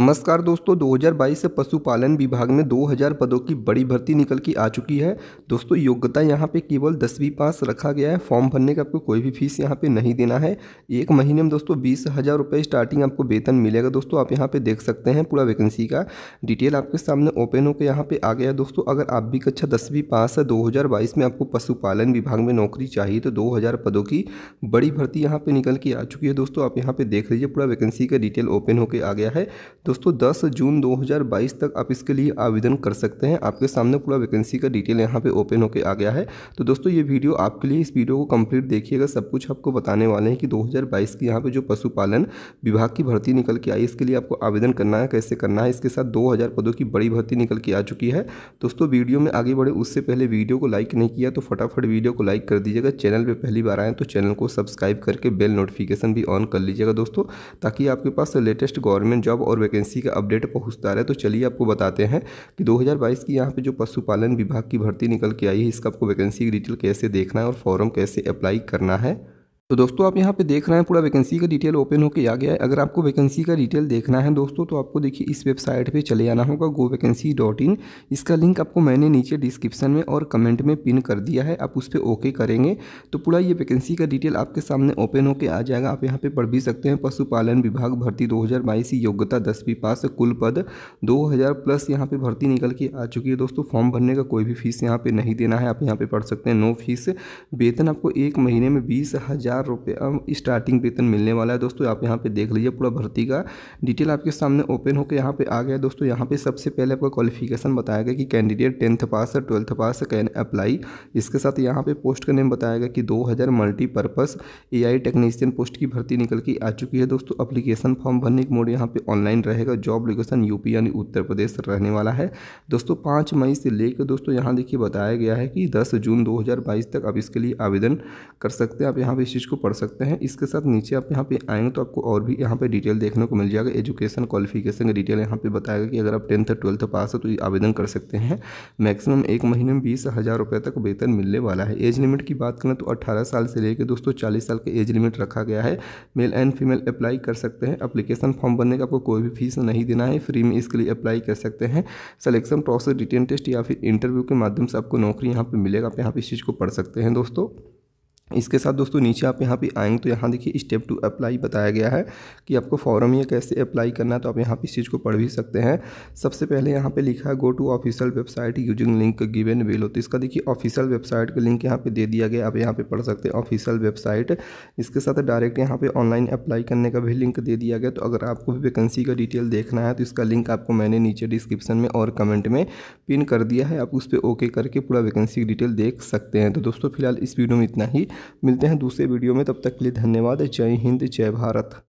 नमस्कार दोस्तों 2022 से पशुपालन विभाग में 2000 पदों की बड़ी भर्ती निकल के आ चुकी है दोस्तों योग्यता यहाँ पे केवल दसवीं पास रखा गया है फॉर्म भरने का आपको कोई भी फीस यहाँ पे नहीं देना है एक महीने में दोस्तों बीस हज़ार रुपये स्टार्टिंग आपको वेतन मिलेगा दोस्तों आप यहाँ पर देख सकते हैं पूरा वैकेंसी का डिटेल आपके सामने ओपन होकर यहाँ पर आ गया दोस्तों अगर आप भी कक्षा दसवीं पास है दो में आपको पशुपालन विभाग में नौकरी चाहिए तो दो पदों की बड़ी भर्ती यहाँ पर निकल के आ चुकी है दोस्तों आप यहाँ पर देख लीजिए पूरा वैकेंसी का डिटेल ओपन होकर आ गया है दोस्तों 10 जून 2022 तक आप इसके लिए आवेदन कर सकते हैं आपके सामने पूरा वैकेंसी का डिटेल यहाँ पे ओपन होकर आ गया है तो दोस्तों ये वीडियो आपके लिए इस वीडियो को कंप्लीट देखिएगा सब कुछ आपको बताने वाले हैं कि 2022 की यहाँ पे जो पशुपालन विभाग की भर्ती निकल के आई इसके लिए आपको आवेदन करना है कैसे करना है इसके साथ दो पदों की बड़ी भर्ती निकल के आ चुकी है दोस्तों वीडियो में आगे बढ़े उससे पहले वीडियो को लाइक नहीं किया तो फटाफट वीडियो को लाइक कर दीजिएगा चैनल पर पहली बार आएँ तो चैनल को सब्सक्राइब करके बेल नोटिफिकेशन भी ऑन कर लीजिएगा दोस्तों ताकि आपके पास लेटेस्ट गवर्नमेंट जॉब और वैकेंसी का अपडेट पहुँचता रहे तो चलिए आपको बताते हैं कि 2022 की यहाँ पे जो पशुपालन विभाग की भर्ती निकल के आई है इसका आपको वैकेंसी की डिटेल कैसे देखना है और फॉर्म कैसे अप्लाई करना है तो दोस्तों आप यहाँ पे देख रहे हैं पूरा वैकेंसी का डिटेल ओपन होकर आ गया है अगर आपको वैकेंसी का डिटेल देखना है दोस्तों तो आपको देखिए इस वेबसाइट पे चले आना होगा गो वैकेंसी डॉट इन इसका लिंक आपको मैंने नीचे डिस्क्रिप्शन में और कमेंट में पिन कर दिया है आप उस पर ओके करेंगे तो पूरा ये वैकेंसी का डिटेल आपके सामने ओपन होकर आ जाएगा आप यहाँ पर पढ़ भी सकते हैं पशुपालन विभाग भर्ती दो योग्यता दसवीं पास कुल पद दो प्लस यहाँ पर भर्ती निकल के आ चुकी है दोस्तों फॉर्म भरने का कोई भी फीस यहाँ पर नहीं देना है आप यहाँ पर पढ़ सकते हैं नो फीस वेतन आपको एक महीने में बीस हज़ार हज़ार रुपये स्टार्टिंग वेतन मिलने वाला है दोस्तों आप यहाँ पे देख लीजिए पूरा भर्ती का डिटेल आपके सामने ओपन होकर यहाँ पे आ गया दोस्तों यहाँ पे सबसे पहले आपका क्वालिफिकेशन बताया गया कि कैंडिडेट टेंथ पास है ट्वेल्थ पास है कैन अप्लाई इसके साथ यहाँ पे पोस्ट का नेम बताया गया कि दो हज़ार मल्टीपर्पज़ ए टेक्नीशियन पोस्ट की भर्ती निकल के आ चुकी है दोस्तों अप्लीकेशन फॉर्म भरने की मोड यहाँ पर ऑनलाइन रहेगा जॉब लोकेशन यूपी यानी उत्तर प्रदेश रहने वाला है दोस्तों पाँच मई से लेकर दोस्तों यहाँ देखिए बताया गया है कि दस जून दो तक आप इसके लिए आवेदन कर सकते हैं आप यहाँ पर चीज़ को पढ़ सकते हैं इसके साथ नीचे आप यहाँ पे आएंगे तो आपको और भी यहाँ पे डिटेल देखने को मिल जाएगा एजुकेशन क्वालिफिकेशन का डिटेल यहाँ पे बताएगा कि अगर आप टेंथ ट्वेल्थ पास हो तो आवेदन कर सकते हैं मैक्सिमम एक महीने में बीस हज़ार रुपये तक वेतन मिलने वाला है एज लिमिट की बात करें तो अट्ठारह साल से लेकर दोस्तों चालीस साल का एज लिमिट रखा गया है मेल एंड फीमेल अप्लाई कर सकते हैं अप्लीकेशन फॉर्म भरने का आपको कोई भी फीस नहीं देना है फ्री में इसके लिए अप्लाई कर सकते हैं सलेक्शन प्रोसेस रिटर्न टेस्ट या फिर इंटरव्यू के माध्यम से आपको नौकरी यहाँ पर मिलेगा आप यहाँ पर इस चीज़ को पढ़ सकते हैं दोस्तों इसके साथ दोस्तों नीचे आप यहाँ पे आएंगे तो यहाँ देखिए स्टेप टू अप्लाई बताया गया है कि आपको फॉर्म ये कैसे अप्लाई करना है तो आप यहाँ पे इस चीज़ को पढ़ भी सकते हैं सबसे पहले यहाँ पे लिखा है go to official website using link given below तो इसका देखिए ऑफिशियल वेबसाइट का लिंक यहाँ पर दे दिया गया आप यहाँ पर पढ़ सकते हैं ऑफिशियल वेबसाइट इसके साथ डायरेक्ट यहाँ पर ऑनलाइन अप्लाई करने का भी लिंक दे दिया गया तो अगर आपको भी वैकेंसी का डिटेल देखना है तो इसका लिंक आपको मैंने नीचे डिस्क्रिप्शन में और कमेंट में पिन कर दिया है आप उस पर ओके करके पूरा वैकेंसी की डिटेल देख सकते हैं तो दोस्तों फिलहाल इस वीडियो में इतना ही मिलते हैं दूसरे वीडियो में तब तक के लिए धन्यवाद जय हिंद जय भारत